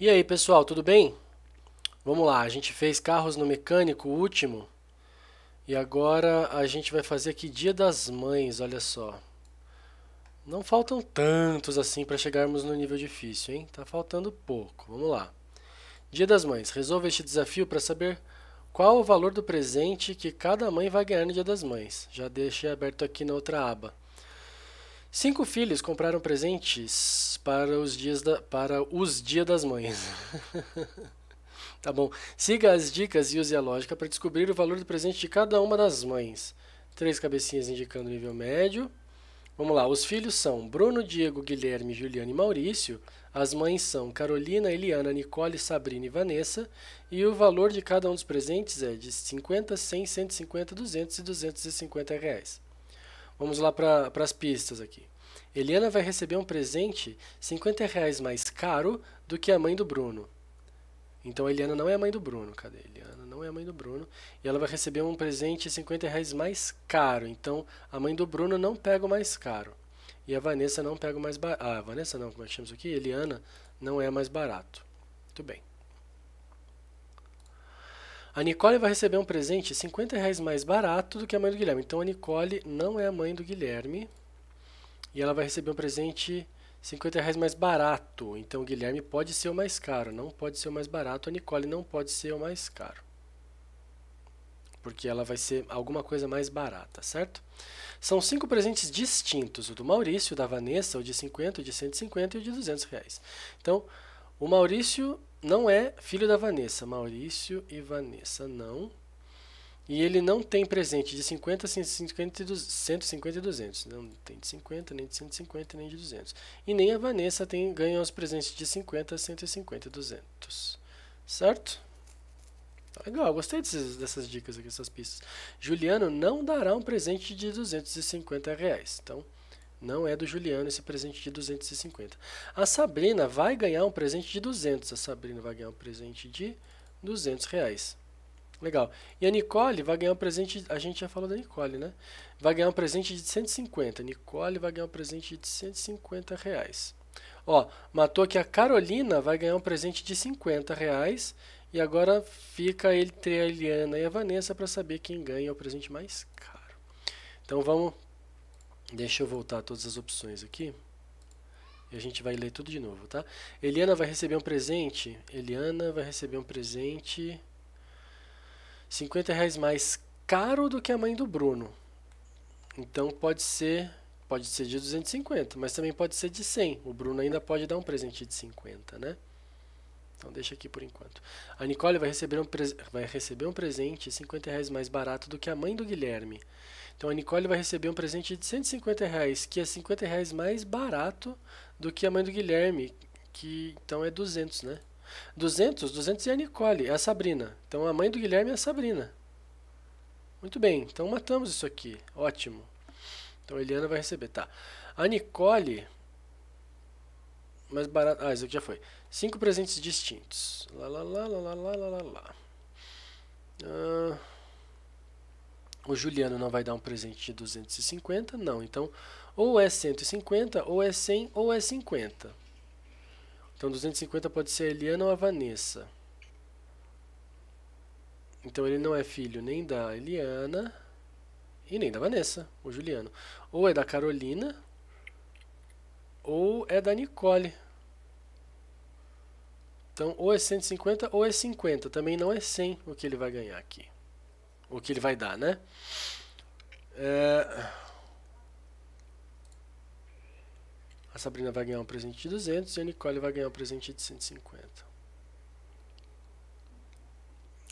E aí pessoal, tudo bem? Vamos lá, a gente fez carros no mecânico último e agora a gente vai fazer aqui Dia das Mães, olha só. Não faltam tantos assim para chegarmos no nível difícil, hein? Tá faltando pouco, vamos lá. Dia das Mães, resolva este desafio para saber qual o valor do presente que cada mãe vai ganhar no Dia das Mães. Já deixei aberto aqui na outra aba. Cinco filhos compraram presentes para os dias, da, para os dia das mães. tá bom. Siga as dicas e use a lógica para descobrir o valor do presente de cada uma das mães. Três cabecinhas indicando o nível médio. Vamos lá. Os filhos são Bruno, Diego, Guilherme, Juliana e Maurício. As mães são Carolina, Eliana, Nicole, Sabrina e Vanessa. E o valor de cada um dos presentes é de 50, 100, 150, 200 e 250 reais. Vamos lá para as pistas aqui. Eliana vai receber um presente 50 reais mais caro do que a mãe do Bruno. Então a Eliana não é a mãe do Bruno. Cadê a Eliana? Não é a mãe do Bruno. E ela vai receber um presente 50 reais mais caro. Então a mãe do Bruno não pega o mais caro. E a Vanessa não pega o mais barato. Ah, a Vanessa não, como é que chama isso aqui? Eliana não é mais barato. Muito bem. A Nicole vai receber um presente 50 reais mais barato do que a mãe do Guilherme. Então a Nicole não é a mãe do Guilherme e ela vai receber um presente 50 reais mais barato. Então o Guilherme pode ser o mais caro, não pode ser o mais barato. A Nicole não pode ser o mais caro. Porque ela vai ser alguma coisa mais barata, certo? São cinco presentes distintos: o do Maurício, o da Vanessa, o de 50, o de 150 e o de 200 reais. Então, o Maurício não é filho da Vanessa. Maurício e Vanessa não. E ele não tem presente de 50, 150 e 200, 150 e 200. Não tem de 50, nem de 150, nem de 200. E nem a Vanessa tem, ganha os presentes de 50, 150 e 200. Certo? Tá legal, gostei desses, dessas dicas aqui, dessas pistas. Juliano não dará um presente de 250 reais. Então, não é do Juliano esse presente de 250. A Sabrina vai ganhar um presente de 200. A Sabrina vai ganhar um presente de 200 reais. Legal. E a Nicole vai ganhar um presente. A gente já falou da Nicole, né? Vai ganhar um presente de 150. Nicole vai ganhar um presente de 150 reais. Ó, matou que a Carolina vai ganhar um presente de 50 reais. E agora fica entre a Eliana e a Vanessa para saber quem ganha o presente mais caro. Então vamos. Deixa eu voltar todas as opções aqui. E a gente vai ler tudo de novo, tá? Eliana vai receber um presente. Eliana vai receber um presente. 50 reais mais caro do que a mãe do Bruno. Então pode ser, pode ser de 250, mas também pode ser de 100. O Bruno ainda pode dar um presente de 50, né? Então deixa aqui por enquanto. A Nicole vai receber um, vai receber um presente 50 reais mais barato do que a mãe do Guilherme. Então a Nicole vai receber um presente de 150 reais, que é 50 reais mais barato do que a mãe do Guilherme, que então é 200, né? 200, 200 é a Nicole, é a Sabrina. Então a mãe do Guilherme é a Sabrina. Muito bem, então matamos isso aqui. Ótimo. Então a Eliana vai receber, tá. A Nicole... Mais barato... Ah, isso aqui já foi. Cinco presentes distintos. Lá, lá, lá, lá, lá, lá, lá, lá. Ah, o Juliano não vai dar um presente de 250, não. Então, ou é 150, ou é 100, ou é 50. Então 250 pode ser a Eliana ou a Vanessa. Então ele não é filho nem da Eliana e nem da Vanessa, o Juliano. Ou é da Carolina ou é da Nicole. Então ou é 150 ou é 50. Também não é 100 o que ele vai ganhar aqui. O que ele vai dar, né? É... A Sabrina vai ganhar um presente de 200 e a Nicole vai ganhar um presente de 150.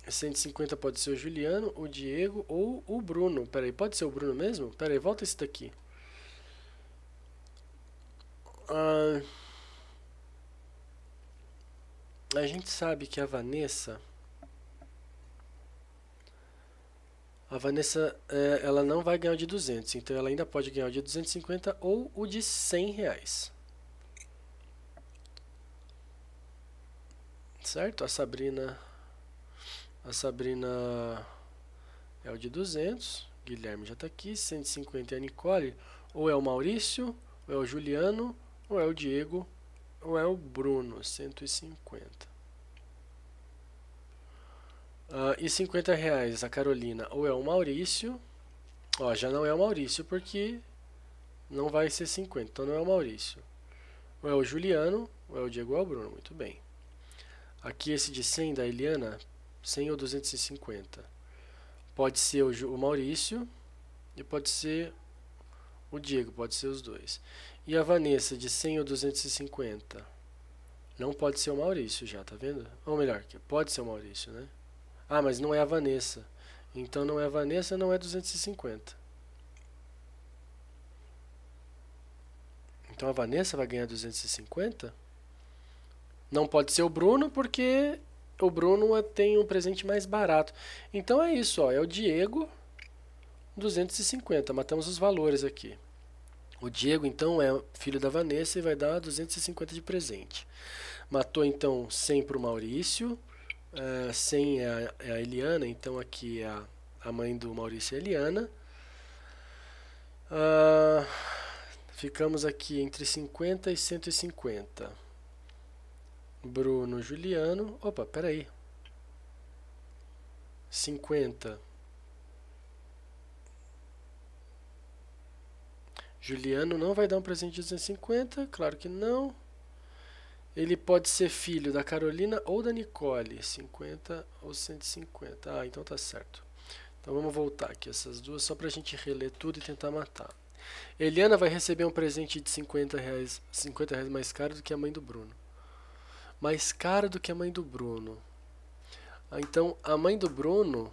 150 pode ser o Juliano, o Diego ou o Bruno. Peraí, pode ser o Bruno mesmo? Peraí, volta esse daqui. Ah, a gente sabe que a Vanessa a Vanessa é, ela não vai ganhar o de 200, então ela ainda pode ganhar o de 250 ou o de 100 reais. Certo? A Sabrina a Sabrina é o de 200, Guilherme já está aqui, 150 é a Nicole, ou é o Maurício, ou é o Juliano, ou é o Diego, ou é o Bruno, 150. Uh, e 50 reais a Carolina ou é o Maurício. Ó, já não é o Maurício porque não vai ser 50, então não é o Maurício. Ou é o Juliano, ou é o Diego ou é o Bruno, muito bem. Aqui esse de 100 da Eliana, 100 ou 250. Pode ser o, o Maurício e pode ser o Diego, pode ser os dois. E a Vanessa de 100 ou 250. Não pode ser o Maurício já, tá vendo? Ou melhor, pode ser o Maurício, né? Ah, mas não é a Vanessa. Então não é a Vanessa, não é 250. Então a Vanessa vai ganhar 250? Não pode ser o Bruno, porque o Bruno tem um presente mais barato. Então é isso, ó, é o Diego 250. Matamos os valores aqui. O Diego então é filho da Vanessa e vai dar 250 de presente. Matou então 100 para o Maurício. Uh, sem a, a, Eliana, então aqui é a, a mãe do Maurício é Eliana. Uh, ficamos aqui entre 50 e 150. Bruno Juliano. Opa, peraí. 50. Juliano não vai dar um presente de 250, claro que não. Ele pode ser filho da Carolina ou da Nicole. 50 ou 150. Ah, então tá certo. Então vamos voltar aqui essas duas só para a gente reler tudo e tentar matar. Eliana vai receber um presente de 50 reais, 50 reais mais caro do que a mãe do Bruno. Mais caro do que a mãe do Bruno. Ah, então a mãe do Bruno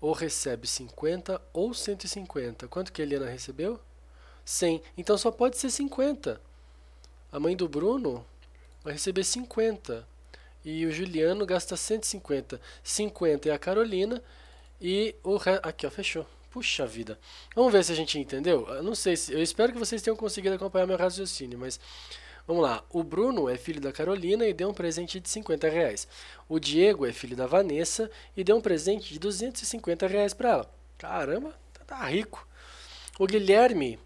ou recebe 50 ou 150. Quanto que a Eliana recebeu? 100. Então só pode ser 50. A mãe do Bruno vai receber 50. E o Juliano gasta 150. 50 é a Carolina e o re... aqui ó, fechou. Puxa vida. Vamos ver se a gente entendeu. Eu não sei se eu espero que vocês tenham conseguido acompanhar meu raciocínio, mas Vamos lá, o Bruno é filho da Carolina e deu um presente de 50 reais. O Diego é filho da Vanessa e deu um presente de 250 reais para ela. Caramba, tá, tá rico. O Guilherme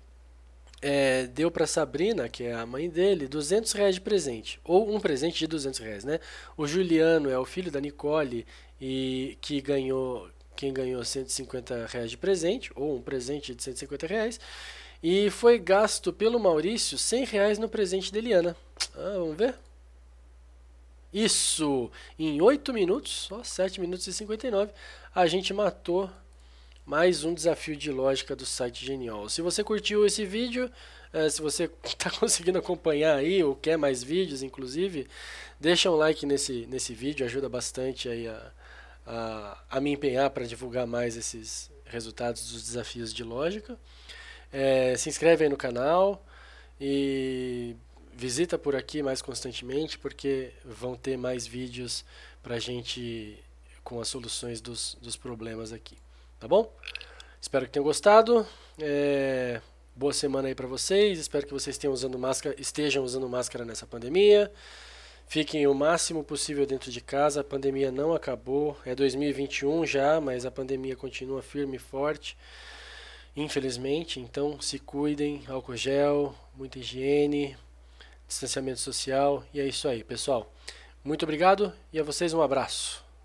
é, deu para Sabrina, que é a mãe dele, 200 reais de presente, ou um presente de 200 reais, né? O Juliano é o filho da Nicole e que ganhou, quem ganhou 150 reais de presente, ou um presente de 150 reais, e foi gasto pelo Maurício 100 reais no presente de Eliana. Ah, vamos ver? Isso! Em 8 minutos, só 7 minutos e 59, a gente matou mais um desafio de lógica do site Genial. Se você curtiu esse vídeo, é, se você está conseguindo acompanhar aí ou quer mais vídeos, inclusive, deixa um like nesse, nesse vídeo, ajuda bastante aí a, a, a me empenhar para divulgar mais esses resultados dos desafios de lógica. É, se inscreve aí no canal e visita por aqui mais constantemente, porque vão ter mais vídeos para gente com as soluções dos, dos problemas aqui. Tá bom? Espero que tenham gostado. É... Boa semana aí para vocês. Espero que vocês usando máscara, estejam usando máscara nessa pandemia. Fiquem o máximo possível dentro de casa. A pandemia não acabou. É 2021 já, mas a pandemia continua firme e forte. Infelizmente, então se cuidem, álcool gel, muita higiene, distanciamento social e é isso aí, pessoal. Muito obrigado e a vocês um abraço.